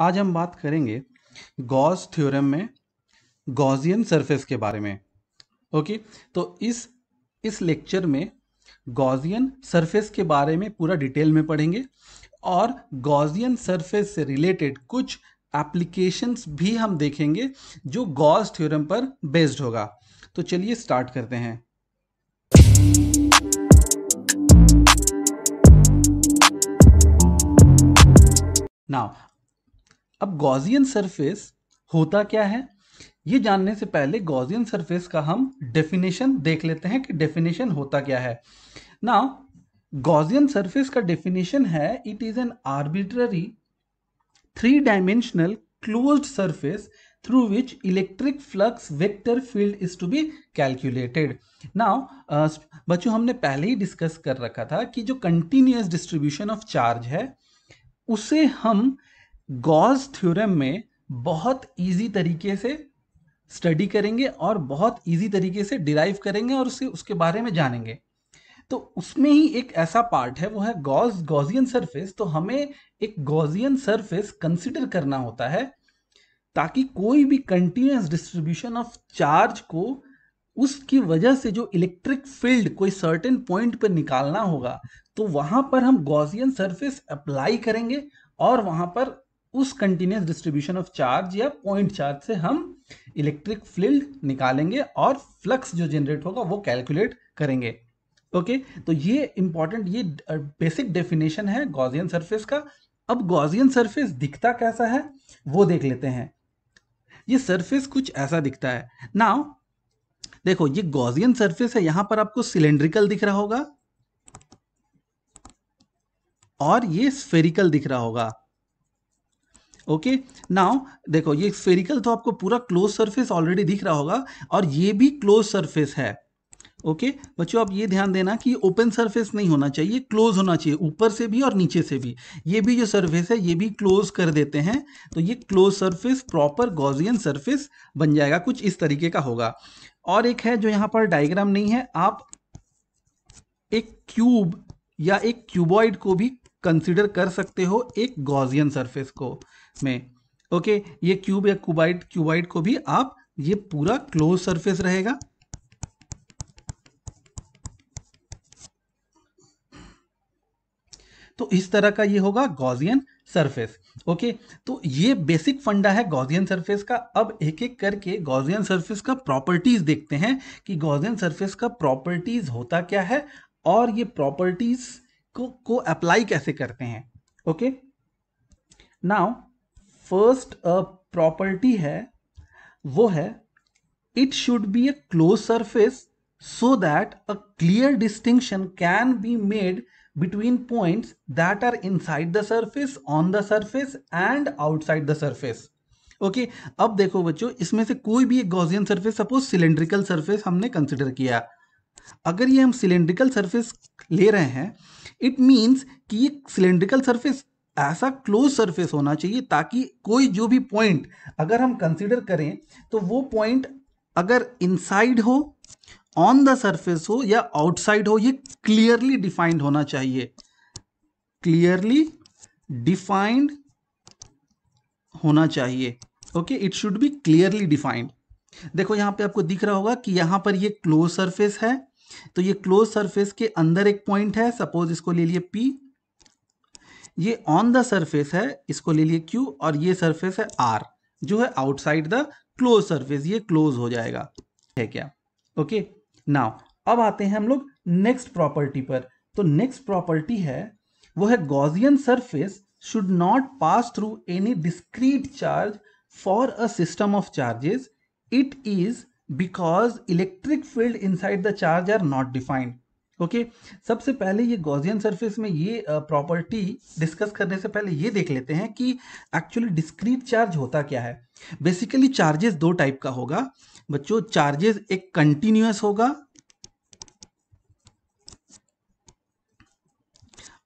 आज हम बात करेंगे गॉस थ्योरम में गॉजियन सरफेस के बारे में ओके तो इस इस लेक्चर में गॉजियन सरफेस के बारे में पूरा डिटेल में पढ़ेंगे और गॉजियन सरफेस से रिलेटेड कुछ एप्लीकेशंस भी हम देखेंगे जो गॉस थ्योरम पर बेस्ड होगा तो चलिए स्टार्ट करते हैं नाउ अब गॉजियन सरफेस होता क्या है ये जानने से पहले गॉजियन सरफेस का हम डेफिनेशन देख लेते हैं कि डेफिनेशन होता क्या है ना गॉजियन सरफेस का डेफिनेशन है it is an arbitrary three dimensional closed surface through which electric flux vector field is to be calculated. Now uh, बच्चों हमने पहले ही डिस्कस कर रखा था कि जो कंटिन्यूस डिस्ट्रीब्यूशन ऑफ चार्ज है उसे हम गॉज थ्योरम में बहुत इजी तरीके से स्टडी करेंगे और बहुत इजी तरीके से डिराइव करेंगे और उसे उसके बारे में जानेंगे तो उसमें ही एक ऐसा पार्ट है वो है गॉज गॉजियन सरफेस तो हमें एक गॉजियन सरफेस कंसिडर करना होता है ताकि कोई भी कंटिन्यूस डिस्ट्रीब्यूशन ऑफ चार्ज को उसकी वजह से जो इलेक्ट्रिक फील्ड कोई सर्टेन पॉइंट पर निकालना होगा तो वहां पर हम गॉजियन सरफेस अप्लाई करेंगे और वहां पर उस कंटिन्यूस डिस्ट्रीब्यूशन ऑफ चार्ज या पॉइंट चार्ज से हम इलेक्ट्रिक फील्ड निकालेंगे और फ्लक्स जो जनरेट होगा वो कैलकुलेट करेंगे ओके okay? तो ये इंपॉर्टेंट ये बेसिक डेफिनेशन है गॉजियन सरफेस का अब गॉजियन सरफेस दिखता कैसा है वो देख लेते हैं ये सरफेस कुछ ऐसा दिखता है नाउ देखो ये गॉजियन सरफेस है यहां पर आपको सिलेंड्रिकल दिख रहा होगा और ये स्फेरिकल दिख रहा होगा ओके नाउ देखो ये स्फेरिकल तो आपको पूरा क्लोज सरफेस ऑलरेडी दिख रहा होगा और ये भी क्लोज सरफेस है ओके okay? बच्चों आप ये ध्यान देना कि ओपन सरफेस नहीं होना चाहिए क्लोज होना चाहिए ऊपर से भी और नीचे से भी ये भी जो सरफेस है ये भी क्लोज कर देते हैं तो ये close surface proper Gaussian surface बन जाएगा कुछ इस तरीके का होगा और एक है जो यहाँ पर डायग्राम नहीं है आप एक क्यूब या एक क्यूबॉइड को भी कंसिडर कर सकते हो एक गॉजियन सर्फेस को में ओके ये क्यूब या क्यूबाइट क्यूबाइट को भी आप ये पूरा क्लोज सरफेस रहेगा तो इस तरह का ये होगा गॉजियन सरफेस ओके तो ये बेसिक फंडा है गॉजियन सरफेस का अब एक एक करके गॉजियन सरफेस का प्रॉपर्टीज देखते हैं कि गॉजियन सरफेस का प्रॉपर्टीज होता क्या है और ये प्रॉपर्टीज को को अप्लाई कैसे करते हैं ओके नाउ फर्स्ट प्रॉपर्टी है वो है it should be a close surface so that a clear distinction can be made between points that are inside the surface on the surface and outside the surface okay अब देखो बच्चों इसमें से कोई भी एक Gaussian surface suppose cylindrical surface हमने consider किया अगर ये हम सिलेंड्रिकल सरफेस ले रहे हैं इट मीन्स कि ये सिलेंड्रिकल सरफेस ऐसा क्लोज सरफेस होना चाहिए ताकि कोई जो भी पॉइंट अगर हम कंसिडर करें तो वो पॉइंट अगर इनसाइड हो ऑन द सरफेस हो या आउटसाइड हो ये क्लियरली डिफाइंड होना चाहिए क्लियरली डिफाइंड होना चाहिए okay it should be clearly defined देखो यहां पे आपको दिख रहा होगा कि यहां पर ये क्लोज सरफेस है तो ये क्लोज सरफेस के अंदर एक पॉइंट है सपोज इसको ले लिए पी ये ऑन द सर्फेस है इसको ले लिए क्यू और ये सरफेस है आर जो है आउटसाइड द क्लोज सर्फेस ये क्लोज हो जाएगा है क्या ओके नाउ अब आते हैं हम लोग नेक्स्ट प्रॉपर्टी पर तो नेक्स्ट प्रॉपर्टी है वो है Gaussian surface should not pass through any discrete charge for a system of charges it is because electric field inside the charge are not defined okay सबसे पहले ये गॉजियन सरफेस में ये प्रॉपर्टी डिस्कस करने से पहले ये देख लेते हैं कि एक्चुअली डिस्क्रीट चार्ज होता क्या है बेसिकली चार्जेस दो टाइप का होगा बच्चों चार्जेस एक कंटिन्यूस होगा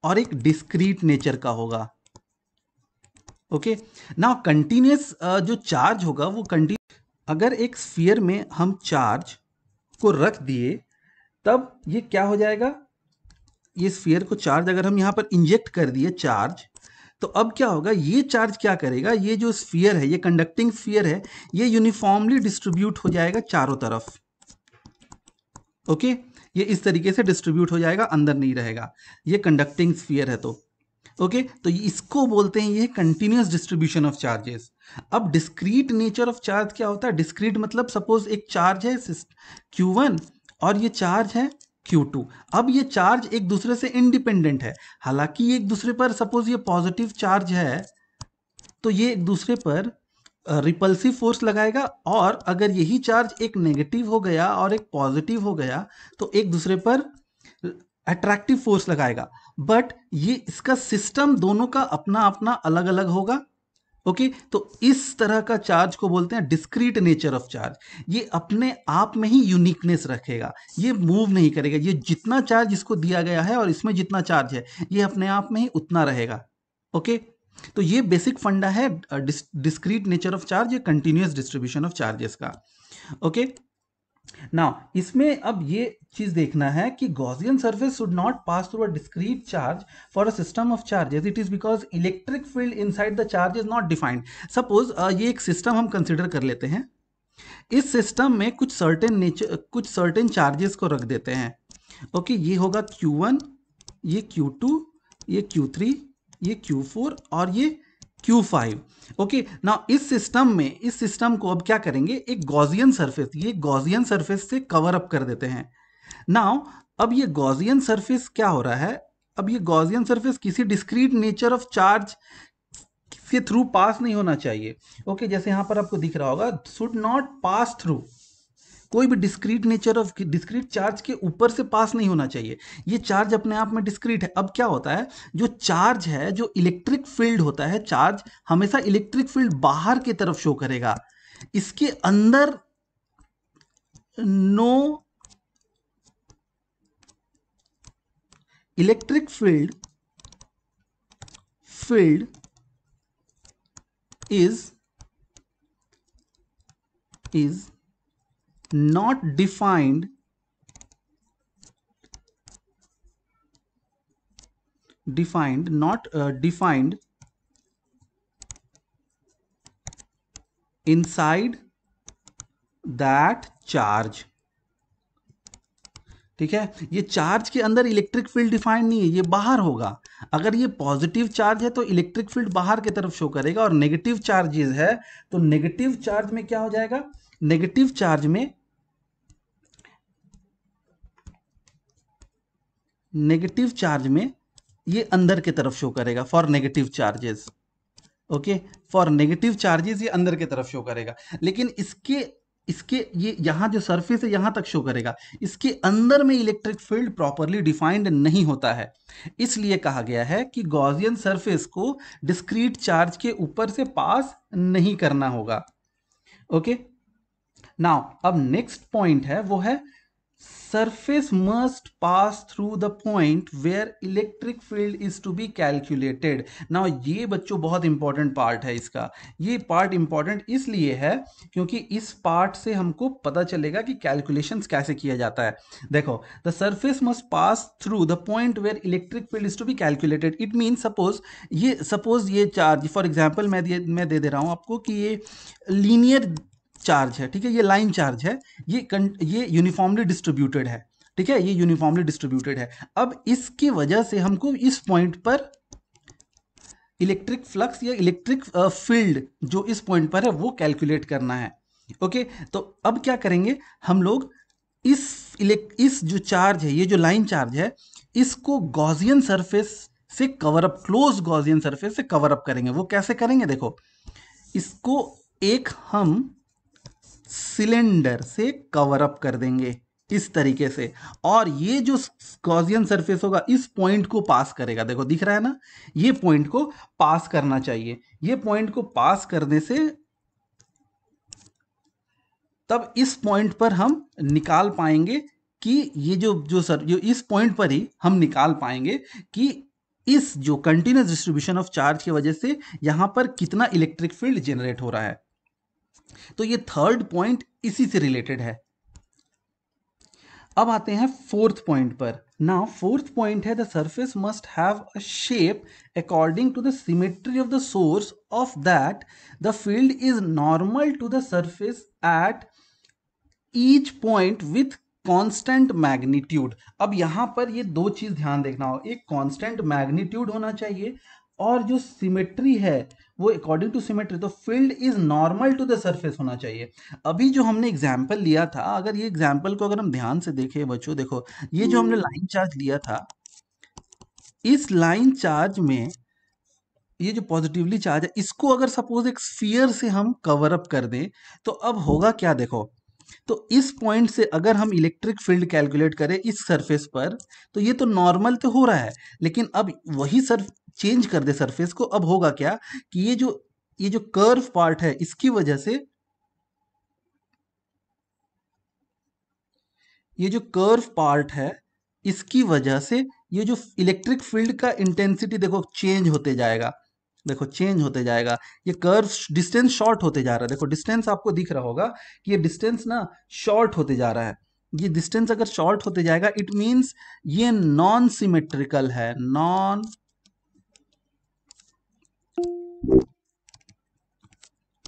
और एक डिस्क्रीट नेचर का होगा ओके ना कंटिन्यूस जो चार्ज होगा वो कंटिन्यू अगर एक स्फीयर में हम चार्ज को रख दिए तब ये क्या हो जाएगा ये स्फीयर को चार्ज अगर हम यहाँ पर इंजेक्ट कर दिए चार्ज तो अब क्या होगा ये चार्ज क्या करेगा ये जो स्फीयर है ये कंडक्टिंग स्फीयर है ये यूनिफॉर्मली डिस्ट्रीब्यूट हो जाएगा चारों तरफ ओके ये इस तरीके से डिस्ट्रीब्यूट हो जाएगा अंदर नहीं रहेगा ये कंडक्टिंग स्फीयर है तो ओके okay? तो इसको बोलते हैं ये कंटिन्यूस डिस्ट्रीब्यूशन ऑफ चार्जेस अब डिस्क्रीट नेचर ऑफ चार्ज क्या होता है डिस्क्रीट मतलब सपोज एक चार्ज है क्यू वन और ये चार्ज है Q2 अब ये चार्ज एक दूसरे से इंडिपेंडेंट है हालांकि एक दूसरे पर सपोज ये पॉजिटिव चार्ज है तो ये एक दूसरे पर रिपल्सिव फोर्स लगाएगा और अगर यही चार्ज एक नेगेटिव हो गया और एक पॉजिटिव हो गया तो एक दूसरे पर अट्रैक्टिव फोर्स लगाएगा बट ये इसका सिस्टम दोनों का अपना अपना अलग अलग होगा ओके okay, तो इस तरह का चार्ज को बोलते हैं डिस्क्रीट नेचर ऑफ चार्ज ये अपने आप में ही यूनिकनेस रखेगा ये मूव नहीं करेगा ये जितना चार्ज इसको दिया गया है और इसमें जितना चार्ज है ये अपने आप में ही उतना रहेगा ओके okay? तो ये बेसिक फंडा है डिस्क्रीट नेचर ऑफ चार्ज या कंटिन्यूस डिस्ट्रीब्यूशन ऑफ चार्जेस का ओके okay? नाउ इसमें अब ये चीज देखना है कि Gaussian surface should not pass through a discrete charge for a system of charges it is because electric field inside the charge is not defined suppose ये एक सिस्टम हम कंसिडर कर लेते हैं इस सिस्टम में कुछ सर्टेन नेचर कुछ सर्टेन चार्जेस को रख देते हैं ओके okay, ये होगा Q1 ये Q2 ये Q3 ये Q4 और ये Q5 ओके ना इस सिस्टम में इस सिस्टम को अब क्या करेंगे एक गॉजियन सरफेस ये गॉजियन सरफेस से कवर अप कर देते हैं नाउ अब ये गॉजियन सरफेस क्या हो रहा है अब ये गॉजियन सरफेस किसी डिस्क्रीट नेचर ऑफ चार्ज के थ्रू पास नहीं होना चाहिए ओके okay, जैसे यहाँ पर आपको दिख रहा होगा शुड नॉट पास थ्रू कोई भी discrete nature of discrete charge के ऊपर से पास नहीं होना चाहिए ये चार्ज अपने आप में डिस्क्रीट है अब क्या होता है जो चार्ज है जो इलेक्ट्रिक फील्ड होता है चार्ज हमेशा इलेक्ट्रिक फील्ड बाहर की तरफ शो करेगा इसके अंदर no electric field field is is not defined defined not uh, defined inside that charge ठीक है ये चार्ज के अंदर इलेक्ट्रिक फील्ड डिफाइंड नहीं है ये बाहर होगा अगर ये पॉजिटिव चार्ज है तो इलेक्ट्रिक फील्ड बाहर की तरफ शो करेगा और नेगेटिव चार्जेस है तो नेगेटिव चार्ज में क्या हो जाएगा नेगेटिव चार्ज में नेगेटिव चार्ज में ये अंदर की तरफ शो करेगा for negative charges okay for negative charges ये अंदर की तरफ शो करेगा लेकिन इसके इसके ये यहां जो सरफेस है यहां तक शो करेगा इसके अंदर में इलेक्ट्रिक फील्ड प्रॉपरली डिफाइंड नहीं होता है इसलिए कहा गया है कि गॉजियन सरफेस को डिस्क्रीट चार्ज के ऊपर से पास नहीं करना होगा ओके okay? नाउ अब नेक्स्ट पॉइंट है वो है surface must pass through the point where electric field is to be calculated. Now ये बच्चों बहुत important part है इसका ये part important इसलिए है क्योंकि इस part से हमको पता चलेगा कि calculations कैसे किया जाता है देखो the surface must pass through the point where electric field is to be calculated. It means suppose ये suppose ये charge for example मैं दे मैं दे दे रहा हूँ आपको कि ये linear चार्ज है ठीक है ये लाइन चार्ज है ये ये यूनिफॉर्मली डिस्ट्रीब्यूटेड है ठीक है ये यूनिफॉर्मली डिस्ट्रीब्यूटेड है अब इसकी वजह से हमको इस पॉइंट पर इलेक्ट्रिक फ्लक्स या इलेक्ट्रिक फील्ड जो इस पॉइंट पर है वो कैलकुलेट करना है ओके तो अब क्या करेंगे हम लोग इस इस जो चार्ज है ये जो लाइन चार्ज है इसको गॉजियन सरफेस से cover up close Gaussian surface से कवर अप करेंगे वो कैसे करेंगे देखो इसको एक हम सिलेंडर से कवर अप कर देंगे इस तरीके से और ये जो गॉजियन सरफेस होगा इस पॉइंट को पास करेगा देखो दिख रहा है ना ये पॉइंट को पास करना चाहिए ये पॉइंट को पास करने से तब इस पॉइंट पर हम निकाल पाएंगे कि ये जो जो सर जो इस पॉइंट पर ही हम निकाल पाएंगे कि इस जो कंटिन्यूस डिस्ट्रीब्यूशन ऑफ चार्ज की वजह से यहां पर कितना इलेक्ट्रिक फील्ड जनरेट हो रहा है तो ये थर्ड पॉइंट इसी से रिलेटेड है अब आते हैं फोर्थ पॉइंट पर ना फोर्थ पॉइंट है the surface must have a shape according to the symmetry of the source of that the field is normal to the surface at each point with constant magnitude अब यहां पर ये दो चीज़ ध्यान देखना हो एक कांस्टेंट मैग्नीट्यूड होना चाहिए और जो सिमेट्री है वो अकॉर्डिंग टू सिमेट्री तो field is normal to the surface होना चाहिए अभी जो हमने एग्जाम्पल लिया था अगर ये एग्जाम्पल को अगर हम ध्यान से देखें बच्चों देखो ये जो हमने लाइन चार्ज लिया था इस लाइन चार्ज में ये जो पॉजिटिवली चार्ज है इसको अगर सपोज एक स्फीयर से हम कवर अप कर दें तो अब होगा क्या देखो तो इस पॉइंट से अगर हम इलेक्ट्रिक फील्ड कैलकुलेट करें इस सरफेस पर तो ये तो नॉर्मल तो हो रहा है लेकिन अब वही सर चेंज कर दे सरफेस को अब होगा क्या कि ये जो ये जो कर्व पार्ट है इसकी वजह से ये जो कर्व पार्ट है इसकी वजह से ये जो इलेक्ट्रिक फील्ड का इंटेंसिटी देखो चेंज होते जाएगा देखो चेंज होते जाएगा ये कर्व डिस्टेंस शॉर्ट होते जा रहा है देखो डिस्टेंस आपको दिख रहा होगा कि ये डिस्टेंस ना शॉर्ट होते जा रहा है ये डिस्टेंस अगर शॉर्ट होते जाएगा इट मीन्स ये नॉन सिमेट्रिकल है नॉन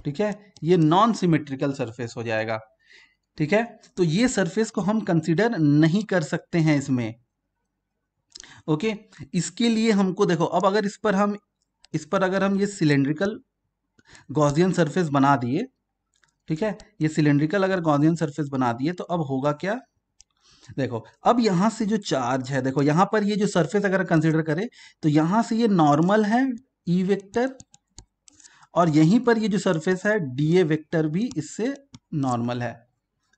ठीक है ये नॉन सिमेट्रिकल सरफेस हो जाएगा ठीक है तो ये सरफेस को हम कंसिडर नहीं कर सकते हैं इसमें ओके इसके लिए हमको देखो अब अगर इस पर हम इस पर अगर हम ये सिलेंड्रिकल गॉजियन सरफेस बना दिए ठीक है ये सिलेंड्रिकल अगर गॉजियन सरफेस बना दिए तो अब होगा क्या देखो अब यहां से जो चार्ज है देखो यहां पर ये जो सरफेस अगर कंसिडर करें तो यहां से ये नॉर्मल है ई e वेक्टर और यहीं पर ये जो सरफेस है डी ए वेक्टर भी इससे नॉर्मल है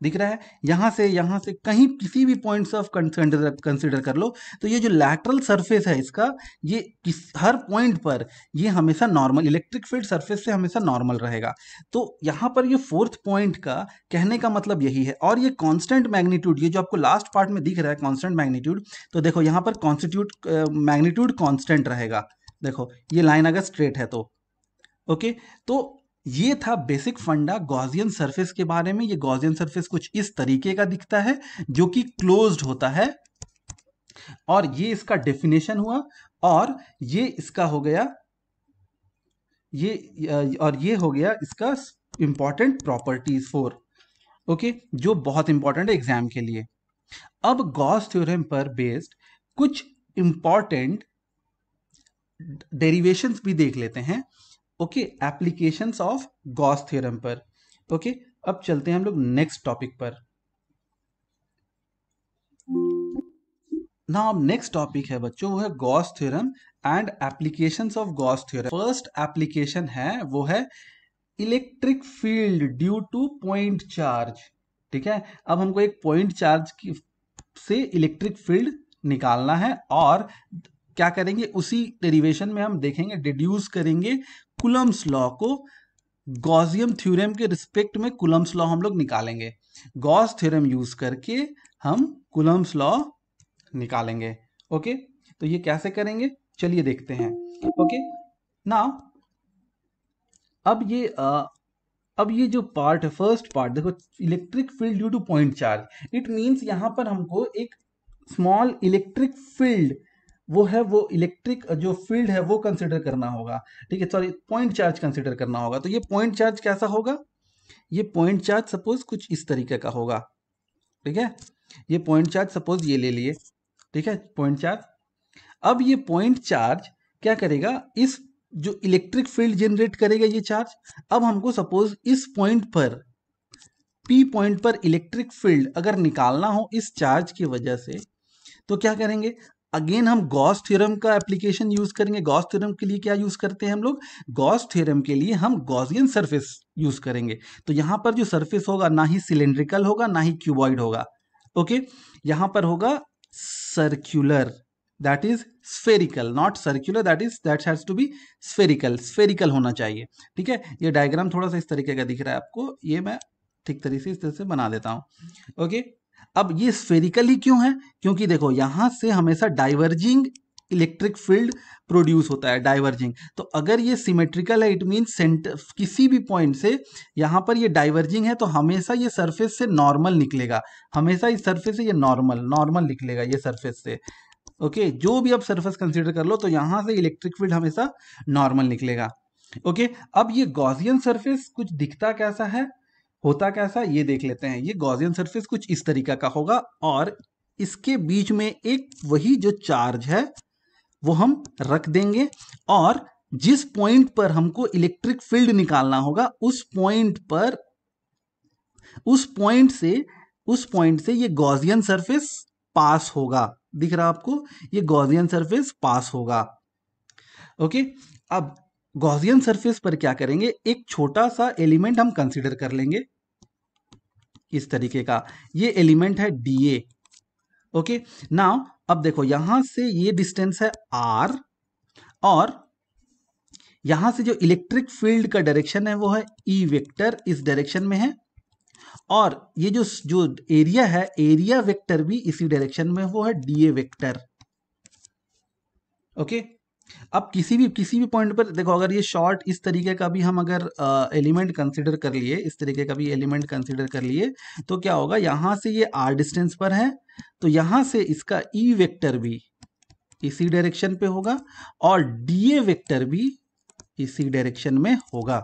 दिख रहा है यहाँ से यहाँ से कहीं किसी भी पॉइंट्स ऑफ कंसिडर कंसिडर कर लो तो ये जो लैटरल सरफेस है इसका ये किस हर पॉइंट पर ये हमेशा नॉर्मल इलेक्ट्रिक फील्ड सरफेस से हमेशा नॉर्मल रहेगा तो यहाँ पर ये फोर्थ पॉइंट का कहने का मतलब यही है और ये कांस्टेंट मैग्नीट्यूड ये जो आपको लास्ट पार्ट में दिख रहा है कॉन्स्टेंट मैग्नीट्यूड तो देखो यहाँ पर कॉन्स्टिट्यूट मैग्नीट्यूड कॉन्स्टेंट रहेगा देखो ये लाइन अगर स्ट्रेट है तो ओके तो ये था बेसिक फंडा गॉजियन सरफेस के बारे में ये गॉजियन सरफेस कुछ इस तरीके का दिखता है जो कि क्लोज्ड होता है और ये इसका डेफिनेशन हुआ और ये इसका हो गया ये और ये हो गया इसका इंपॉर्टेंट प्रॉपर्टीज फोर ओके जो बहुत इंपॉर्टेंट है एग्जाम के लिए अब गॉस थ्योरम पर बेस्ड कुछ इंपॉर्टेंट डेरिवेशंस भी देख लेते हैं okay application of Gauss theorem पर ओके okay, अब चलते हैं हम लोग नेक्स्ट टॉपिक पर ना अब नेक्स्ट टॉपिक है बच्चों वो है Gauss theorem and applications of Gauss theorem first application है वो है electric field due to point charge ठीक है अब हमको एक पॉइंट चार्ज की से इलेक्ट्रिक फील्ड निकालना है और क्या करेंगे उसी डेरिवेशन में हम देखेंगे डिड्यूस करेंगे कुलम्स लॉ को गॉजियम थ्योरम के रिस्पेक्ट में कुलम्स लॉ हम लोग निकालेंगे गॉस थ्योरम यूज करके हम कुलम्स लॉ निकालेंगे ओके तो ये कैसे करेंगे चलिए देखते हैं ओके ना अब ये आ, अब ये जो पार्ट है फर्स्ट पार्ट देखो electric field due to point charge it means यहां पर हमको एक स्मॉल इलेक्ट्रिक फील्ड वो है वो इलेक्ट्रिक जो फील्ड है वो कंसिडर करना होगा ठीक है सॉरी पॉइंट चार्ज कंसिडर करना होगा तो ये पॉइंट चार्ज कैसा होगा ये पॉइंट चार्ज सपोज कुछ इस तरीके का होगा ठीक है ये पॉइंट चार्ज सपोज ये ले लिए ठीक है पॉइंट चार्ज अब ये पॉइंट चार्ज क्या करेगा इस जो इलेक्ट्रिक फील्ड जनरेट करेगा ये चार्ज अब हमको सपोज इस पॉइंट पर पी पॉइंट पर इलेक्ट्रिक फील्ड अगर निकालना हो इस चार्ज की वजह से तो क्या करेंगे अगेन हम गॉस थ्योरम का एप्लीकेशन यूज करेंगे गॉस थ्योरम के लिए क्या यूज करते हैं हम लोग गॉस थ्योरम के लिए हम गॉसियन सरफेस यूज करेंगे तो यहाँ पर जो सरफेस होगा ना ही सिलेंड्रिकल होगा ना ही क्यूबॉइड होगा ओके यहां पर होगा circular that is spherical not circular that is that has to be spherical spherical होना चाहिए ठीक है ये डायग्राम थोड़ा सा इस तरीके का दिख रहा है आपको ये मैं ठीक तरीके से इस तरह से बना देता हूँ ओके okay? अब ये स्फेरिकली क्यों है क्योंकि देखो यहां से हमेशा डाइवर्जिंग इलेक्ट्रिक फील्ड प्रोड्यूस होता है डाइवर्जिंग तो अगर ये सिमेट्रिकल है इट मीन सेंटर किसी भी पॉइंट से यहां पर ये डाइवर्जिंग है तो हमेशा ये सरफेस से नॉर्मल निकलेगा हमेशा इस सरफेस से ये नॉर्मल नॉर्मल निकलेगा ये सरफेस से ओके okay, जो भी आप सरफेस कंसिडर कर लो तो यहां से इलेक्ट्रिक फील्ड हमेशा नॉर्मल निकलेगा ओके okay, अब ये गॉसियन सरफेस कुछ दिखता कैसा है होता कैसा ये देख लेते हैं ये गॉजियन सरफेस कुछ इस तरीका का होगा और इसके बीच में एक वही जो चार्ज है वो हम रख देंगे और जिस पॉइंट पर हमको इलेक्ट्रिक फील्ड निकालना होगा उस पॉइंट पर उस पॉइंट से उस पॉइंट से ये गॉजियन सरफेस पास होगा दिख रहा आपको ये गॉजियन सरफेस पास होगा ओके अब गॉसियन सरफेस पर क्या करेंगे एक छोटा सा एलिमेंट हम कंसिडर कर लेंगे इस तरीके का ये एलिमेंट है डी ओके नाउ अब देखो यहां से ये डिस्टेंस है आर और यहां से जो इलेक्ट्रिक फील्ड का डायरेक्शन है वो है ई e वेक्टर इस डायरेक्शन में है और ये जो जो एरिया है एरिया वेक्टर भी इसी डायरेक्शन में वो है डी ए वेक्टर ओके अब किसी भी किसी भी पॉइंट पर देखो अगर ये शॉर्ट इस तरीके का भी हम अगर एलिमेंट कंसिडर कर लिए इस तरीके का भी एलिमेंट कंसिडर कर लिए तो क्या होगा यहां से ये आर डिस्टेंस पर है तो यहां से इसका ई e वेक्टर भी इसी डायरेक्शन पे होगा और डी ए वेक्टर भी इसी डायरेक्शन में होगा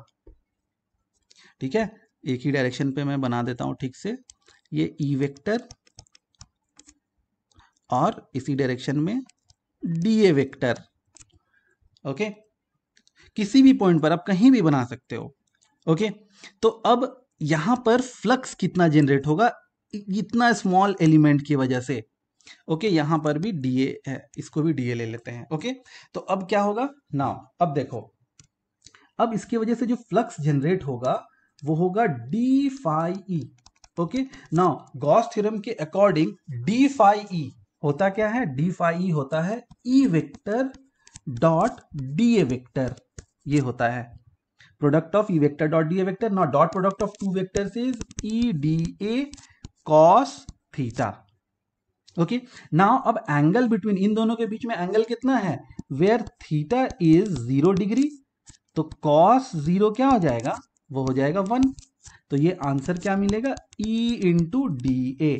ठीक है एक ही डायरेक्शन पे मैं बना देता हूं ठीक से ये ई e वेक्टर और इसी डायरेक्शन में डी ए वेक्टर ओके किसी भी पॉइंट पर आप कहीं भी बना सकते हो ओके तो अब यहां पर फ्लक्स कितना जनरेट होगा इतना स्मॉल एलिमेंट की वजह से ओके यहां पर भी डी है इसको भी डी ले लेते हैं ओके तो अब क्या होगा नाउ अब देखो अब इसकी वजह से जो फ्लक्स जनरेट होगा वो होगा d phi E okay now Gauss theorem के अकॉर्डिंग डी फाई ई होता क्या है डी फाई ई होता है E e vector dot D A vector ये होता है product of E vector dot D A vector not dot product of two vector is E D A cos theta okay now अब angle between इन दोनों के बीच में angle कितना है where theta is zero degree तो कॉस जीरो क्या हो जाएगा वो हो जाएगा वन तो ये आंसर क्या मिलेगा ई इंटू डी ए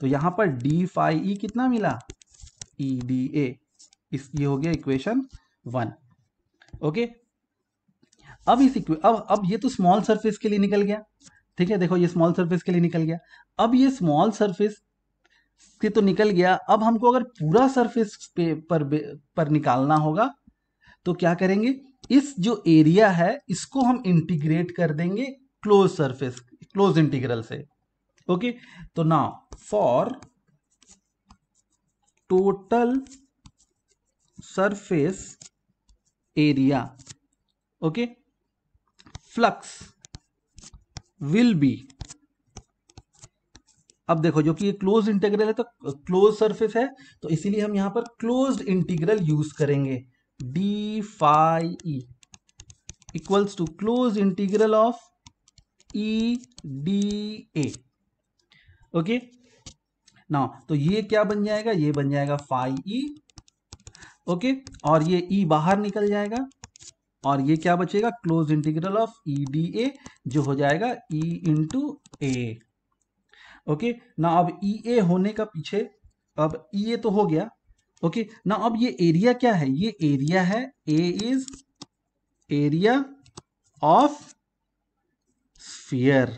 तो यहां पर डी फाइव ई कितना मिला ई डी ए इस ये हो गया इक्वेशन वन ओके अब इस अब अब ये तो स्मॉल सरफेस के लिए निकल गया ठीक है देखो ये स्मॉल सरफेस के लिए निकल गया अब ये स्मॉल सरफेस से तो निकल गया अब हमको अगर पूरा सरफेस पे पर पर निकालना होगा तो क्या करेंगे इस जो एरिया है इसको हम इंटीग्रेट कर देंगे क्लोज सरफेस क्लोज इंटीग्रल से ओके तो ना for total surface area okay flux will be अब देखो जो कि ये क्लोज इंटीग्रल है तो क्लोज सरफेस है तो इसीलिए हम यहां पर क्लोज इंटीग्रल यूज करेंगे d phi equals to close integral of E D A okay ना तो ये क्या बन जाएगा ये बन जाएगा फाइव ई e ओके और ये ई e बाहर निकल जाएगा और ये क्या बचेगा close integral of E D A जो हो जाएगा ई इंटू ए ओके ना अब ई e ए होने का पीछे अब ई e ए तो हो गया ओके okay, ना अब ये एरिया क्या है ये एरिया है A is area of sphere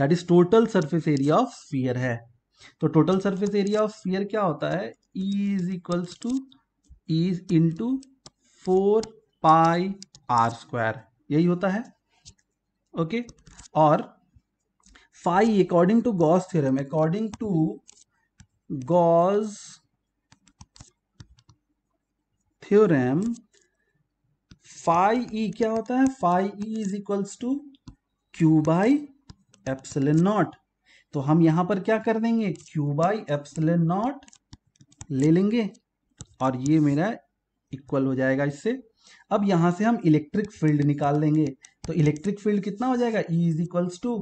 that is total surface area of sphere है तो total surface area of sphere क्या होता है E, e is equals to E is into four pi r square यही होता है ओके okay? और phi according to Gauss theorem according to Gauss theorem phi E क्या होता है five E is equals to Q by epsilon not तो हम यहां पर क्या कर देंगे क्यू बाई एप्सलन नॉट ले लेंगे और ये मेरा इक्वल हो जाएगा इससे अब यहां से हम इलेक्ट्रिक फील्ड निकाल लेंगे तो इलेक्ट्रिक फील्ड कितना हो जाएगा E is equals to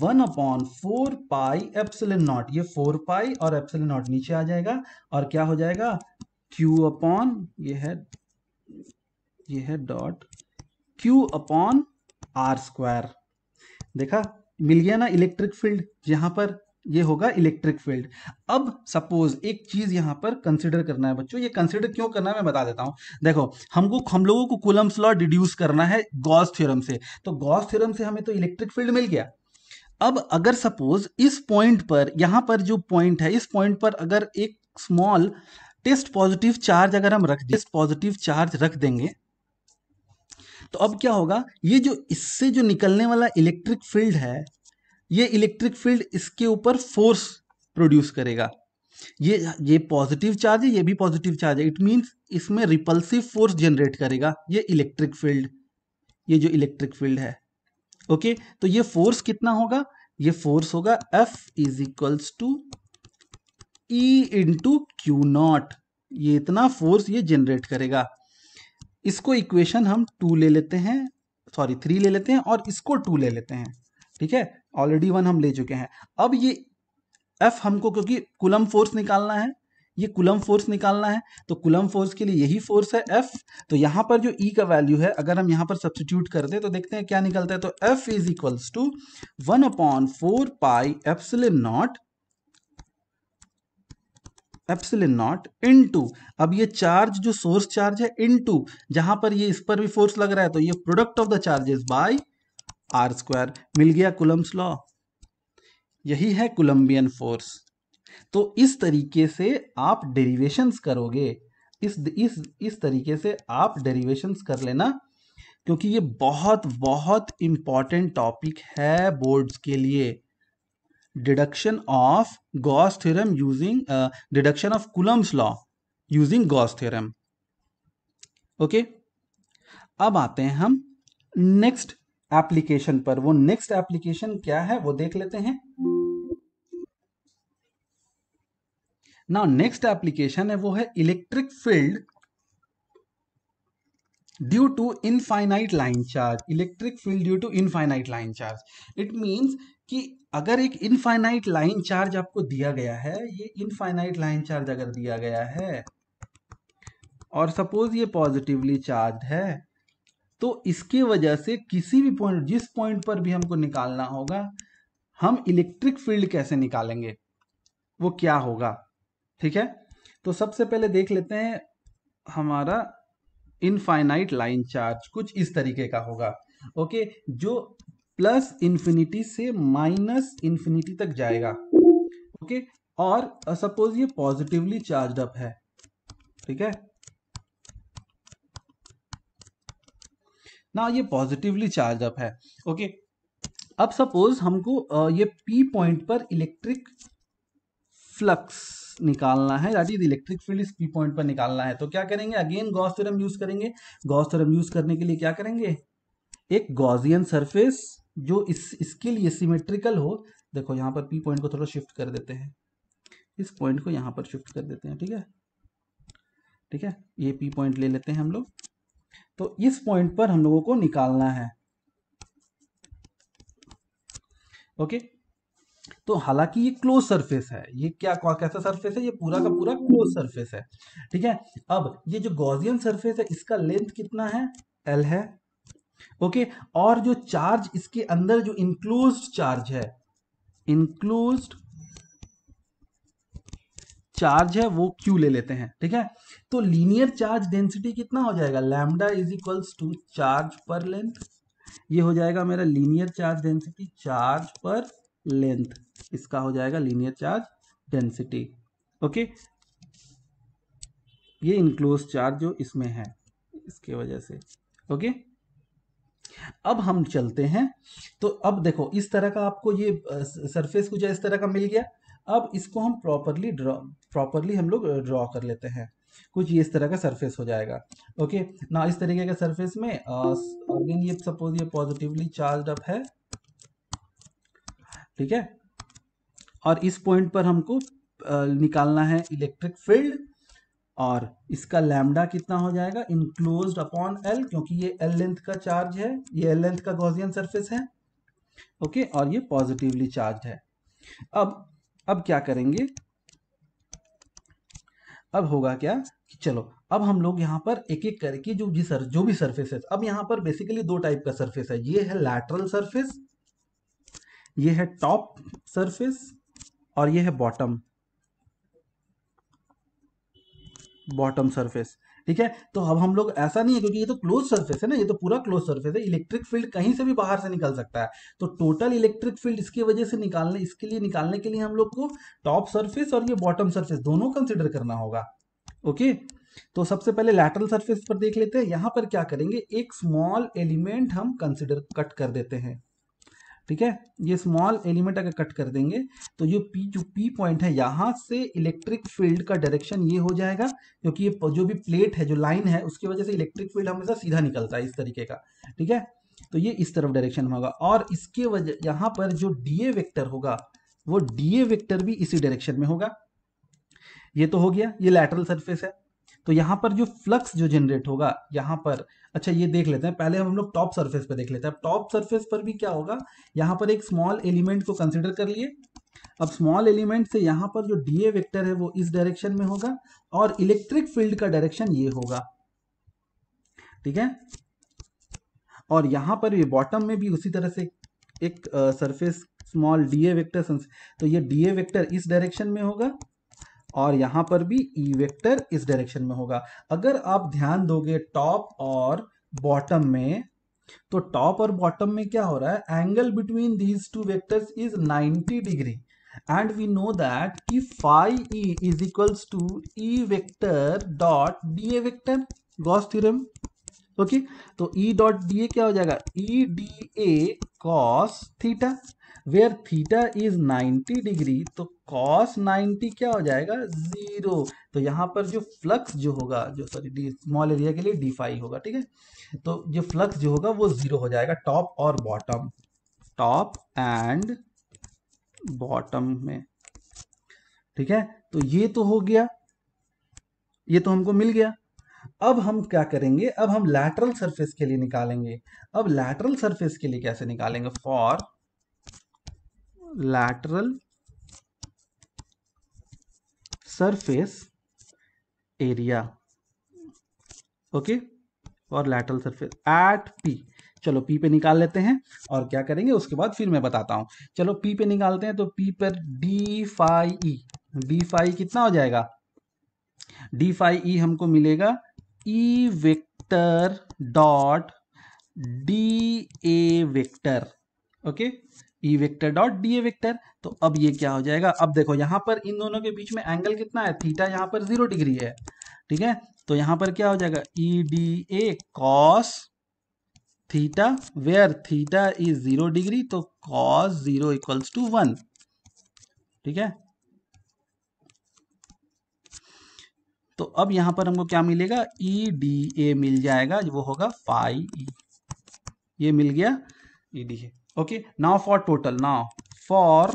one upon four pi epsilon not ये फोर पाई और एप्सिलन नॉट नीचे आ जाएगा और क्या हो जाएगा Q अपॉन ये है ये है dot Q upon r square देखा मिल गया ना इलेक्ट्रिक फील्ड यहां पर ये होगा इलेक्ट्रिक फील्ड अब सपोज एक चीज यहां पर कंसिडर करना है बच्चों ये कंसिडर क्यों करना है मैं बता देता हूं देखो हमको हम लोगों को कुलम्स लॉ डिड्यूस करना है गॉस थ्योरम से तो गॉस थ्योरम से हमें तो इलेक्ट्रिक फील्ड मिल गया अब अगर सपोज इस पॉइंट पर यहां पर जो पॉइंट है इस पॉइंट पर अगर एक स्मॉल टेस्ट पॉजिटिव चार्ज अगर हम रख टेस्ट पॉजिटिव चार्ज रख देंगे तो अब क्या होगा ये जो इससे जो निकलने वाला इलेक्ट्रिक फील्ड है ये इलेक्ट्रिक फील्ड इसके ऊपर फोर्स प्रोड्यूस करेगा ये ये पॉजिटिव चार्ज है ये भी पॉजिटिव चार्ज है इट मींस इसमें रिपल्सिव फोर्स जनरेट करेगा ये इलेक्ट्रिक फील्ड ये जो इलेक्ट्रिक फील्ड है ओके तो ये फोर्स कितना होगा ये फोर्स होगा F is equals to E into Q not ये इतना फोर्स ये जनरेट करेगा इसको इक्वेशन हम टू ले लेते हैं सॉरी थ्री ले लेते हैं और इसको टू ले लेते हैं ठीक है ऑलरेडी वन हम ले चुके हैं अब ये एफ हमको क्योंकि कुलम फोर्स निकालना है ये कुलम फोर्स निकालना है तो कुलम फोर्स के लिए यही फोर्स है एफ तो यहां पर जो ई e का वैल्यू है अगर हम यहां पर सब्सटीट्यूट कर दे तो देखते हैं क्या निकलता है तो F is equals to one upon four pi epsilon not epsilon not into अब ये चार्ज जो सोर्स चार्ज है इन टू जहां पर ये इस पर भी फोर्स लग रहा है तो ये product of the charges by r square मिल गया कुलम्स लॉ यही है कोलम्बियन फोर्स तो इस तरीके से आप डेरिवेशंस करोगे इस इस इस तरीके से आप डेरिवेशंस कर लेना क्योंकि ये बहुत बहुत इंपॉर्टेंट टॉपिक है बोर्ड्स के लिए deduction of Gauss theorem using deduction of Coulomb's law using Gauss theorem okay अब आते हैं हम नेक्स्ट एप्लीकेशन पर वो नेक्स्ट एप्लीकेशन क्या है वो देख लेते हैं ना नेक्स्ट एप्लीकेशन है वो है electric field due to infinite line charge electric field due to infinite line charge it means कि अगर एक इनफाइनाइट लाइन चार्ज आपको दिया गया है ये इनफाइनाइट लाइन चार्ज अगर दिया गया है और सपोज ये पॉजिटिवली चार्ज है तो इसके वजह से किसी भी पॉइंट जिस पॉइंट पर भी हमको निकालना होगा हम इलेक्ट्रिक फील्ड कैसे निकालेंगे वो क्या होगा ठीक है तो सबसे पहले देख लेते हैं हमारा इनफाइनाइट लाइन चार्ज कुछ इस तरीके का होगा ओके जो प्लस इन्फिनिटी से माइनस इन्फिनिटी तक जाएगा ओके और सपोज ये पॉजिटिवली चार्ज अप है ठीक है ना ये पॉजिटिवली चार्ज अप है ओके अब सपोज हमको ये पी पॉइंट पर इलेक्ट्रिक फ्लक्स निकालना है दैट इज इलेक्ट्रिक फील्ड इस पी पॉइंट पर निकालना है तो क्या करेंगे अगेन गॉस थ्योरम यूज करेंगे गॉस थ्योरम यूज करने के लिए क्या करेंगे एक गॉजियन सरफेस जो इस इसके लिए सिमेट्रिकल हो देखो यहां पर पी पॉइंट को थोड़ा शिफ्ट कर देते हैं इस पॉइंट को यहां पर शिफ्ट कर देते हैं ठीक है ठीक है ये पी पॉइंट ले लेते हैं हम लोग तो इस पॉइंट पर हम लोगों को निकालना है ओके तो हालांकि ये क्लोज सरफेस है ये क्या कैसा सरफेस है ये पूरा का पूरा क्लोज सरफेस है ठीक है अब ये जो गॉजियन सरफेस है इसका लेंथ कितना है एल है ओके okay? और जो चार्ज इसके अंदर जो इंक्लूज चार्ज है इनक्लोज चार्ज है वो क्यू ले लेते हैं ठीक है तो लीनियर चार्ज डेंसिटी कितना हो जाएगा lambda is equals to charge per length ये हो जाएगा मेरा linear charge density charge per length इसका हो जाएगा लीनियर चार्ज डेंसिटी ओके ये इनक्लोज चार्ज जो इसमें है इसके वजह से ओके अब हम चलते हैं तो अब देखो इस तरह का आपको ये सरफेस कुछ इस तरह का मिल गया अब इसको हम प्रॉपरली ड्रॉ प्रॉपरली हम लोग ड्रॉ uh, कर लेते हैं कुछ ये इस तरह का सरफेस हो जाएगा ओके ना इस तरीके का सरफेस में अगेन uh, ये सपोज ये पॉजिटिवली चार्ज अप है ठीक है और इस पॉइंट पर हमको uh, निकालना है इलेक्ट्रिक फील्ड और इसका लैम्डा कितना हो जाएगा इनक्लोज अपॉन एल क्योंकि ये एल लेंथ का चार्ज है ये एल लेंथ का गॉसियन सरफेस है ओके और ये पॉजिटिवली चार्ज है अब अब क्या करेंगे अब होगा क्या कि चलो अब हम लोग यहाँ पर एक एक करके जो भी सर जो भी सर्फेस है अब यहाँ पर बेसिकली दो टाइप का सर्फेस है ये है लैटरल सर्फेस ये है टॉप सरफेस और ये है बॉटम बॉटम सरफेस ठीक है तो अब हम लोग ऐसा नहीं है क्योंकि ये तो क्लोज सर्फेस है ना ये तो पूरा क्लोज सर्फेस है इलेक्ट्रिक फील्ड कहीं से भी बाहर से निकल सकता है तो टोटल इलेक्ट्रिक फील्ड इसकी वजह से निकालने इसके लिए निकालने के लिए हम लोग को टॉप सर्फेस और ये बॉटम सर्फेस दोनों कंसिडर करना होगा ओके तो सबसे पहले लैटरल सर्फेस पर देख लेते हैं यहां पर क्या करेंगे एक स्मॉल एलिमेंट हम कंसिडर कट कर देते हैं ठीक है ये स्मॉल एलिमेंट अगर कट कर देंगे तो जो पी जो पी पॉइंट है यहाँ से इलेक्ट्रिक फील्ड का डायरेक्शन ये हो जाएगा क्योंकि ये जो भी प्लेट है जो लाइन है उसकी वजह से इलेक्ट्रिक फील्ड हमेशा सीधा निकलता है इस तरीके का ठीक है तो ये इस तरफ डायरेक्शन होगा और इसके वजह यहाँ पर जो डी ए वेक्टर होगा वो डी ए वेक्टर भी इसी डायरेक्शन में होगा ये तो हो गया ये लैटरल सरफेस है तो यहाँ पर जो फ्लक्स जो जनरेट होगा यहाँ पर अच्छा ये देख लेते हैं पहले हम लोग टॉप सरफेस पर देख लेते हैं टॉप सरफेस पर भी क्या होगा यहाँ पर एक स्मॉल एलिमेंट को कंसिडर कर लिए अब स्मॉल एलिमेंट से यहाँ पर जो डीए वेक्टर है वो इस डायरेक्शन में होगा और इलेक्ट्रिक फील्ड का डायरेक्शन ये होगा ठीक है और यहाँ पर भी बॉटम में भी उसी तरह से एक सरफेस स्मॉल डीए वेक्टर तो ये डीए वेक्टर इस डायरेक्शन में होगा और यहां पर भी ई e वेक्टर इस डायरेक्शन में होगा अगर आप ध्यान दोगे टॉप और बॉटम में तो टॉप और बॉटम में क्या हो रहा है angle between these two vectors is 90 degree and we know that कि phi E is equals to E vector dot D A vector Gauss theorem okay तो ई डॉट डी ए क्या हो जाएगा E D A cos theta where theta is 90 degree तो cos 90 क्या हो जाएगा zero तो यहां पर जो फ्लक्स जो होगा जो सॉरी डी स्मॉल एरिया के लिए डी फाइव होगा ठीक है तो जो फ्लक्स जो होगा वो जीरो हो जाएगा टॉप और बॉटम टॉप एंड बॉटम में ठीक है तो ये तो हो गया ये तो हमको मिल गया अब हम क्या करेंगे अब हम लैटरल सरफेस के लिए निकालेंगे अब लैटरल सरफेस के लिए कैसे निकालेंगे for lateral surface area okay और लैटरल सरफेस एट पी चलो पी पे निकाल लेते हैं और क्या करेंगे उसके बाद फिर मैं बताता हूं चलो पी पे निकालते हैं तो पी पर D phi E D phi कितना हो जाएगा डी फाई ई हमको मिलेगा E e vector dot A vector okay E vector dot D A vector तो अब ये क्या हो जाएगा अब देखो यहां पर इन दोनों के बीच में एंगल कितना है थीटा यहां पर जीरो डिग्री है ठीक है तो यहां पर क्या हो जाएगा E D A cos theta where theta is zero degree तो cos zero equals to one ठीक है तो अब यहाँ पर हमको क्या मिलेगा ई डी ए मिल जाएगा वो होगा फाइव ई e। ये मिल गया E D A okay now for total now for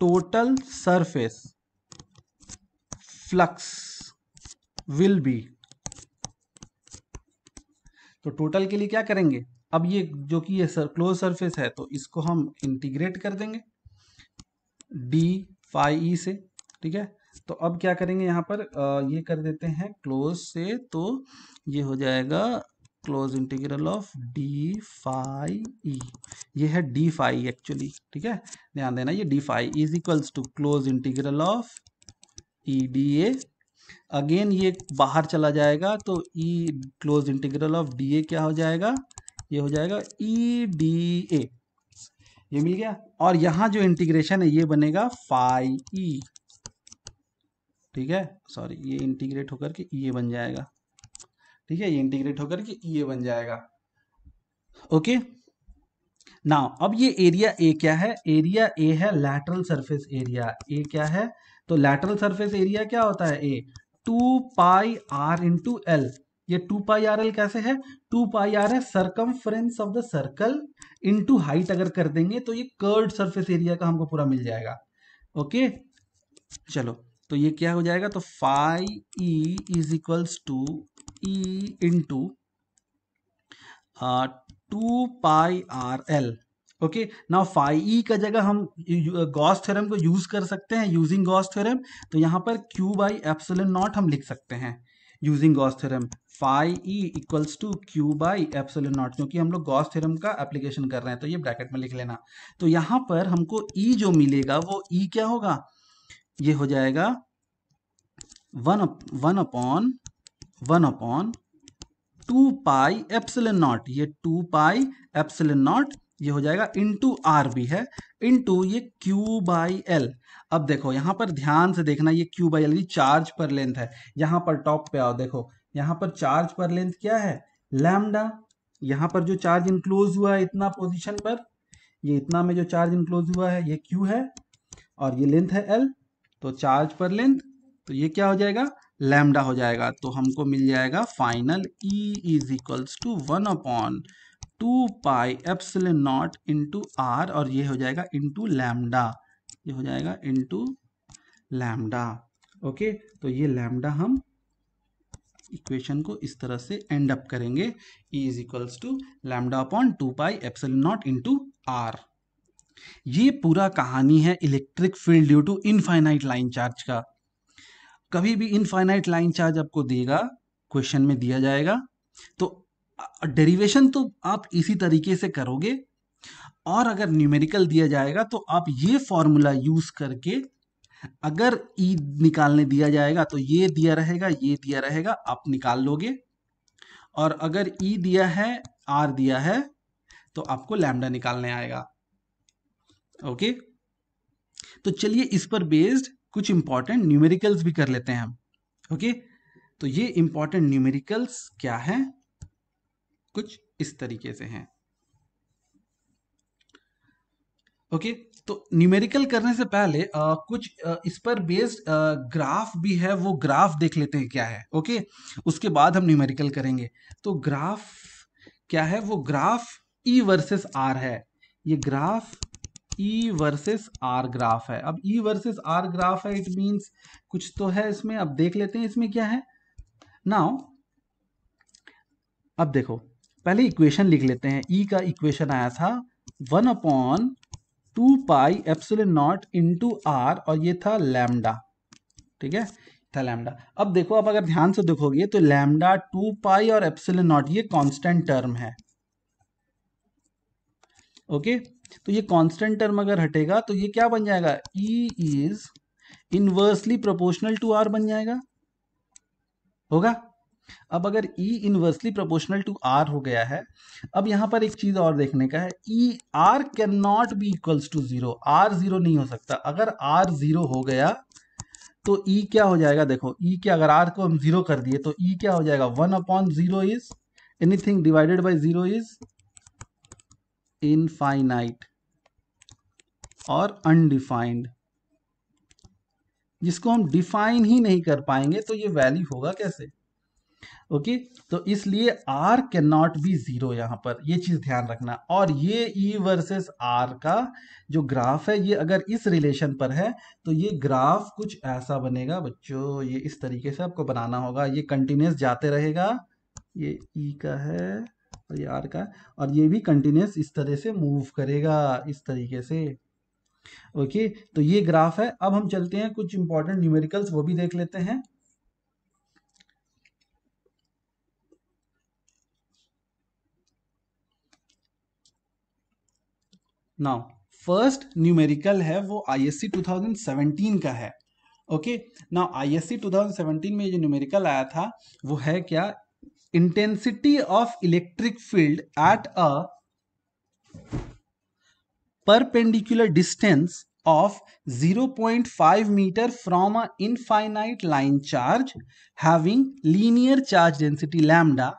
total surface flux will be तो टोटल के लिए क्या करेंगे अब ये जो कि ये सर क्लोज सरफेस है तो इसको हम इंटीग्रेट कर देंगे डी फाइव ई e से ठीक है तो अब क्या करेंगे यहाँ पर आ, ये कर देते हैं क्लोज से तो ये हो जाएगा close integral of D phi E ये है डी फाई एक्चुअली ठीक है ध्यान देना ये D phi is equals to close integral of E D A again ये बाहर चला जाएगा तो E close integral of D A क्या हो जाएगा ये हो जाएगा ई डी ए ये मिल गया और यहाँ जो इंटीग्रेशन है ये बनेगा फाई ई e. ठीक है सॉरी ये इंटीग्रेट होकर के ये e बन जाएगा ठीक है ये इंटीग्रेट होकर के ये e बन जाएगा ओके नाउ अब ये एरिया ए क्या है एरिया ए है लैटरल सरफेस एरिया ए क्या है तो लैटरल सरफेस एरिया क्या होता है A two pi R into L ये टू पाई आर एल कैसे है टू पाई आर है circum of the circle into height अगर कर देंगे तो ये कर्ड सरफेस एरिया का हमको पूरा मिल जाएगा ओके चलो तो ये क्या हो जाएगा तो phi E is equals to E into two pi R L okay now phi E का जगह हम गॉस थ्योरम को यूज कर सकते हैं यूजिंग गॉस थ्योरम तो यहां पर क्यू बाई एप्सलन नॉट हम लिख सकते हैं using Gauss theorem phi E equals to Q by epsilon naught क्योंकि हम लोग गॉस थ्योरम का एप्लीकेशन कर रहे हैं तो ये ब्रैकेट में लिख लेना तो यहां पर हमको ई e जो मिलेगा वो ई e क्या होगा ये हो जाएगा one one upon one upon two pi epsilon not ये टू पाई एप्सिलन नॉट ये हो जाएगा टू आर भी है टू ये क्यू बाई एल अब देखो यहां पर ध्यान से देखना ये क्यू बाई एल की चार्ज पर लेंथ है यहां पर टॉप पे आओ देखो यहां पर चार्ज पर लेंथ क्या है लैमडा यहां पर जो चार्ज इनक्लोज हुआ है इतना पोजिशन पर ये इतना में जो चार्ज इनक्लोज हुआ है ये क्यू है और ये लेंथ है एल तो चार्ज पर लेंथ तो ये क्या हो जाएगा लैमडा हो जाएगा तो हमको मिल जाएगा final E is equals to one upon two pi epsilon naught into R और ये हो जाएगा इंटू लैमडा ये हो जाएगा इंटू लैमडा ओके तो ये लैमडा हम इक्वेशन को इस तरह से एंड अप करेंगे E is equals to lambda upon two pi epsilon naught into R ये पूरा कहानी है electric field due to infinite line charge का कभी भी इनफाइनाइट लाइन चार्ज आपको देगा क्वेश्चन में दिया जाएगा तो डेरिवेशन तो आप इसी तरीके से करोगे और अगर न्यूमेरिकल दिया जाएगा तो आप ये फॉर्मूला यूज करके अगर ई e निकालने दिया जाएगा तो ये दिया रहेगा ये दिया रहेगा आप निकाल लोगे और अगर ई e दिया है आर दिया है तो आपको लैमडा निकालने आएगा ओके तो चलिए इस पर बेस्ड कुछ इंपॉर्टेंट न्यूमेरिकल्स भी कर लेते हैं हम ओके तो ये इंपॉर्टेंट न्यूमेरिकल्स क्या है कुछ इस तरीके से हैं ओके तो न्यूमेरिकल करने से पहले आ, कुछ आ, इस पर बेस्ड ग्राफ भी है वो ग्राफ देख लेते हैं क्या है ओके उसके बाद हम न्यूमेरिकल करेंगे तो ग्राफ क्या है वो ग्राफ ई वर्सेस आर है ये graph E versus R graph है अब ई वर्सेस आर ग्राफ है इट मींस कुछ तो है इसमें अब देख लेते हैं इसमें क्या है नाउ अब देखो पहले इक्वेशन लिख लेते हैं ई e का इक्वेशन आया था one upon two pi epsilon naught two R और ये था लैमडा ठीक है था लैमडा अब देखो आप अगर ध्यान से देखोगे तो लैमडा टू पाई और एप्सुल नॉट ये कांस्टेंट टर्म है ओके तो ये कांस्टेंट टर्म अगर हटेगा तो ये क्या बन जाएगा E is inversely proportional to R बन जाएगा होगा अब अगर E inversely proportional to R हो गया है अब यहां पर एक चीज और देखने का है E R can not be equals to zero R zero नहीं हो सकता अगर R जीरो हो गया तो E क्या हो जाएगा देखो E के अगर R को हम जीरो कर दिए तो E क्या हो जाएगा one upon zero is anything divided by zero is infinite और अनडिफाइंड जिसको हम डिफाइन ही नहीं कर पाएंगे तो ये वैल्यू होगा कैसे ओके okay? तो इसलिए R can not be zero यहां पर ये चीज़ ध्यान रखना और ये ई वर्सेस आर का जो ग्राफ है ये अगर इस रिलेशन पर है तो ये ग्राफ कुछ ऐसा बनेगा बच्चों ये इस तरीके से आपको बनाना होगा ये कंटिन्यूस जाते रहेगा ये ई e का है और ये आर का और ये भी कंटिन्यूस इस तरह से मूव करेगा इस तरीके से ओके तो ये ग्राफ है अब हम चलते हैं कुछ इंपॉर्टेंट न्यूमेरिकल्स वो भी देख लेते हैं नाउ फर्स्ट न्यूमेरिकल है वो आईएससी 2017 का है ओके नाउ आईएससी 2017 में जो न्यूमेरिकल आया था वो है क्या intensity of electric field at a perpendicular distance of 0.5 meter from an infinite line charge having linear charge density lambda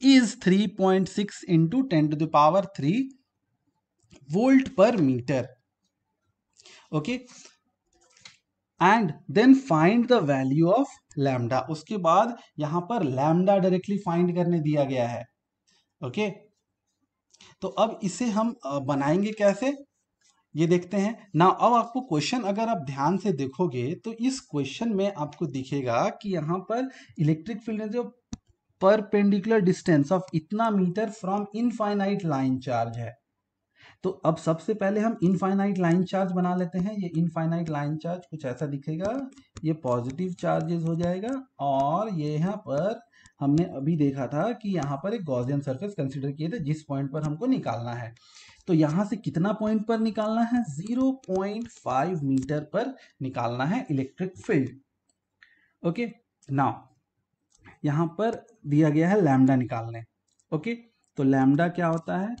is 3.6 into 10 to the power 3 volt per meter. Okay. And then find the value of lambda उसके बाद यहां पर lambda directly find करने दिया गया है okay तो अब इसे हम बनाएंगे कैसे ये देखते हैं ना अब आपको क्वेश्चन अगर आप ध्यान से देखोगे तो इस क्वेश्चन में आपको दिखेगा कि यहां पर इलेक्ट्रिक फील्ड जो परपेंडिकुलर डिस्टेंस ऑफ इतना metre from infinite line charge है तो अब सबसे पहले हम इनफाइनाइट लाइन चार्ज बना लेते हैं ये इनफाइनाइट लाइन चार्ज कुछ ऐसा दिखेगा ये पॉजिटिव चार्जेस हो जाएगा और ये यहाँ पर हमने अभी देखा था कि यहाँ पर एक गॉजियन सरफेस कंसिडर किए थे जिस पॉइंट पर हमको निकालना है तो यहाँ से कितना पॉइंट पर निकालना है फाइव मीटर पर निकालना है इलेक्ट्रिक फील्ड ओके नाउ यहाँ पर दिया गया है लैमडा निकालने ओके तो लैमडा क्या होता है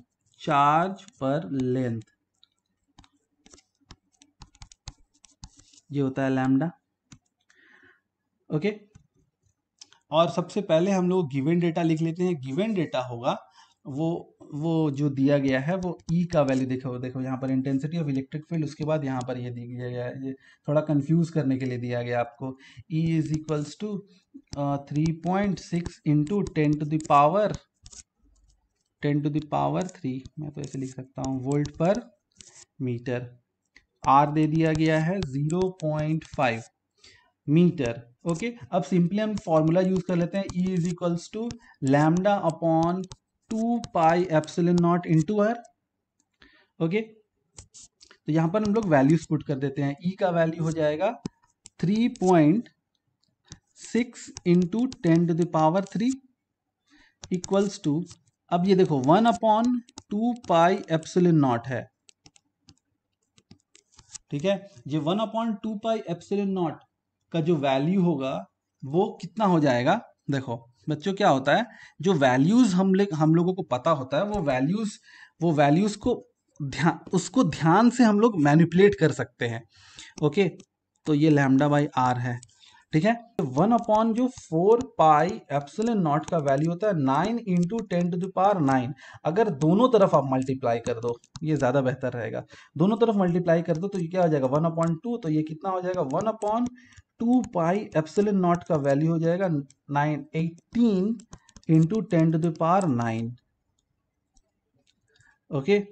चार्ज पर लेंथ ये होता है लैमडा ओके okay? और सबसे पहले हम लोग गिवेन डेटा लिख लेते हैं गिवेन डेटा होगा वो वो जो दिया गया है वो ई e का वैल्यू देखो देखो यहाँ पर इंटेंसिटी ऑफ इलेक्ट्रिक फील्ड उसके बाद यहाँ पर ये यह दिया गया है ये थोड़ा कंफ्यूज करने के लिए दिया गया आपको E is equals to three point six into ten to the power ten to the power three मैं तो ऐसे लिख सकता हूँ वोल्ट पर मीटर आर दे दिया गया है zero point five metre okay अब सिंपली हम फॉर्मूला यूज कर लेते हैं E is equals to lambda upon two pi epsilon naught into R okay तो यहां पर हम लोग वैल्यूज पुट कर देते हैं ई e का वैल्यू हो जाएगा three point six into ten to the power three equals to अब ये देखो one upon two pi epsilon naught है ठीक है ये one upon two pi epsilon naught का जो वैल्यू होगा वो कितना हो जाएगा देखो बच्चों क्या होता है जो वैल्यूज हम ले हम लोगों को पता होता है वो वैल्यूज वो वैल्यूज को ध्यान उसको ध्यान से हम लोग मैनिपुलेट कर सकते हैं ओके तो ये लैमडा बाई आर है ठीक है वन अपॉन जो फोर पाई एप्सुलन नॉट का वैल्यू होता है nine into ten to the power nine अगर दोनों तरफ आप मल्टीप्लाई कर दो ये ज्यादा बेहतर रहेगा दोनों तरफ मल्टीप्लाई कर दो तो ये क्या हो जाएगा वन अपॉन टू तो ये कितना हो जाएगा one upon two pi epsilon naught का वैल्यू हो जाएगा nine eighteen into ten to the power nine okay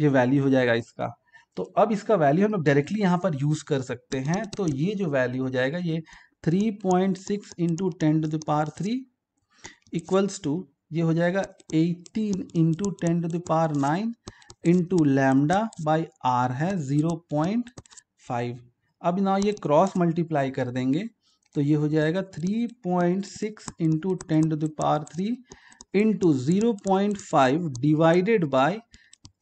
ये वैल्यू हो जाएगा इसका तो अब इसका वैल्यू हम लोग डायरेक्टली यहां पर यूज कर सकते हैं तो ये जो वैल्यू हो जाएगा ये three point six into ten to the power three equals to ये हो जाएगा eighteen into ten to the power nine into lambda by R है ज़ीरो पॉइंट फाइव अब ना ये क्रॉस मल्टीप्लाई कर देंगे तो ये हो जाएगा three point six into ten to the power three into zero point five divided by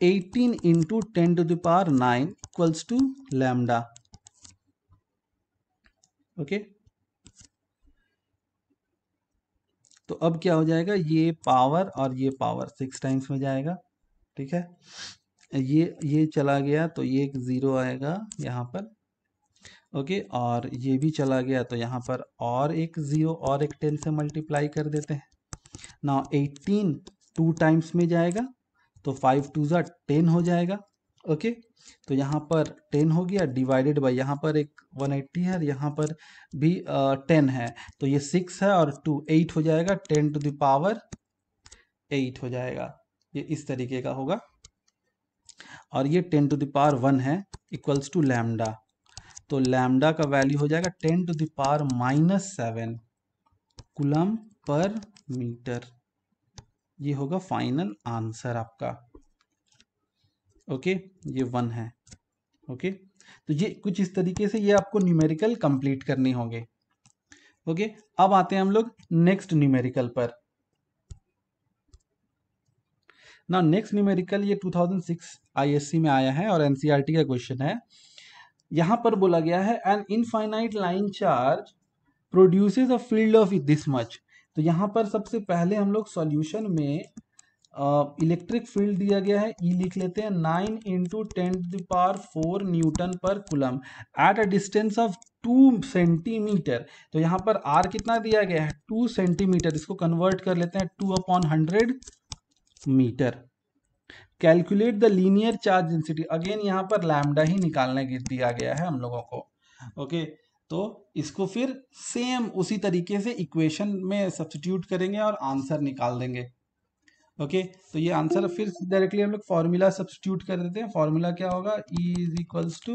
eighteen into ten to the power nine equals to lambda okay तो अब क्या हो जाएगा ये पावर और ये पावर सिक्स टाइम्स में जाएगा ठीक है ये ये चला गया तो ये एक ज़ीरो आएगा यहाँ पर ओके और ये भी चला गया तो यहाँ पर और एक ज़ीरो और एक टेन से मल्टीप्लाई कर देते हैं ना एटीन टू टाइम्स में जाएगा तो फाइव टू ज़ा टेन हो जाएगा ओके तो यहाँ पर टेन हो गया डिवाइडेड बाई यहाँ पर एक वन एट्टी है और यहाँ पर भी टेन है तो ये सिक्स है और टू एट हो जाएगा टेन टू दावर एट हो जाएगा ये इस तरीके का होगा और ये टेन टू दावर वन है इक्वल्स टू लैमडा तो लैमडा का वैल्यू हो जाएगा ten to the power minus seven coulomb per metre ये होगा फाइनल आंसर आपका ओके ये वन है ओके तो ये कुछ इस तरीके से ये आपको न्यूमेरिकल कंप्लीट करने होंगे ओके अब आते हैं हम लोग नेक्स्ट न्यूमेरिकल पर ना नेक्स्ट न्यूमेरिकल ये 2006 आईएससी में आया है और एनसीईआरटी e का क्वेश्चन है यहां पर बोला गया है an infinite line charge produces a field of this much तो यहां पर सबसे पहले हम लोग सॉल्यूशन में इलेक्ट्रिक फील्ड दिया गया है ई e लिख लेते हैं nine into ten power four newton per coulomb at a distance of two centimetre तो यहाँ पर आर कितना दिया गया है टू सेंटीमीटर इसको कन्वर्ट कर लेते हैं two upon hundred metre calculate the linear charge density again यहाँ पर लैमडा ही निकालने दिया गया है हम लोगों को ओके okay, तो इसको फिर सेम उसी तरीके से इक्वेशन में सब्सटीट्यूट करेंगे और आंसर निकाल देंगे ओके तो ये आंसर फिर डायरेक्टली हम लोग फॉर्मूला सब्सटीट्यूट कर देते हैं फॉर्मूला क्या होगा E is equals to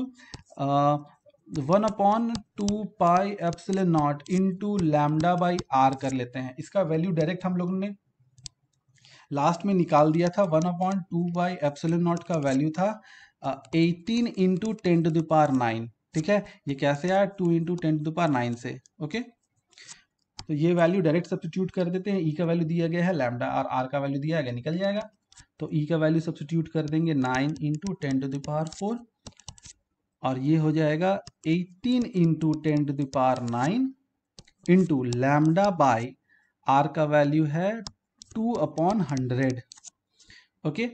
one upon two pi epsilon naught into lambda by R कर लेते हैं इसका वैल्यू डायरेक्ट हम लोगों ने लास्ट में निकाल दिया था one upon two by epsilon naught का वैल्यू था eighteen into ten to the power nine ठीक है ये कैसे आया two into ten to the power nine से ओके okay? तो ये वैल्यू डायरेक्ट सब्सिट्यूट कर देते हैं ई e का वैल्यू दिया गया है लैमडा और आर का वैल्यू दिया गया निकल जाएगा तो ई e का वैल्यू सब्सिट्यूट कर देंगे nine into ten to the power four और ये हो जाएगा eighteen into ten to the power nine into lambda by R का वैल्यू है टू अपॉन हंड्रेड ओके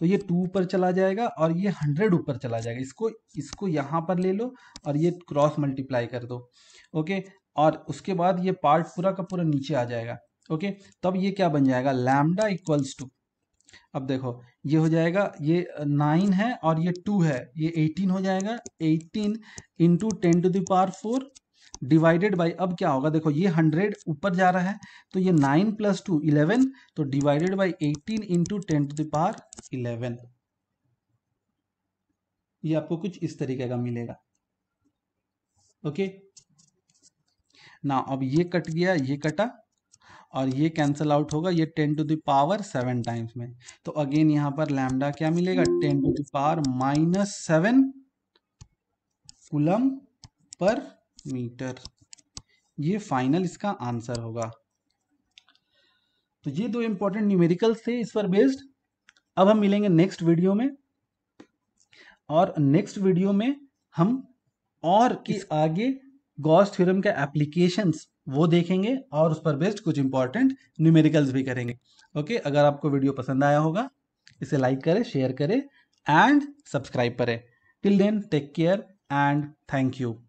तो ये टू ऊपर चला जाएगा और ये हंड्रेड ऊपर चला जाएगा इसको इसको यहां पर ले लो और ये क्रॉस मल्टीप्लाई कर दो ओके okay? और उसके बाद ये पार्ट पूरा का पूरा नीचे आ जाएगा ओके तब ये क्या बन जाएगा लैमडा इक्वल्स टू अब देखो ये हो जाएगा ये नाइन है और ये टू है ये एटीन हो जाएगा eighteen into ten to the power four divided by अब क्या होगा देखो ये हंड्रेड ऊपर जा रहा है तो ये नाइन प्लस टू इलेवन तो divided by eighteen into ten to the power eleven ये आपको कुछ इस तरीके का मिलेगा ओके okay? ना अब ये कट गया ये कटा और ये कैंसिल आउट होगा ये ten to the power seven times में तो अगेन यहां पर लैमडा क्या मिलेगा ten to the power minus seven coulomb per metre ये फाइनल इसका आंसर होगा तो ये दो इंपॉर्टेंट न्यूमेरिकल्स थे इस पर बेस्ड अब हम मिलेंगे नेक्स्ट वीडियो में और नेक्स्ट वीडियो में हम और किस आगे गॉस थ्योरम के एप्लीकेशन वो देखेंगे और उस पर बेस्ड कुछ इंपॉर्टेंट न्यूमेरिकल्स भी करेंगे ओके okay, अगर आपको वीडियो पसंद आया होगा इसे लाइक करें शेयर करें एंड सब्सक्राइब करें till then take care and thank you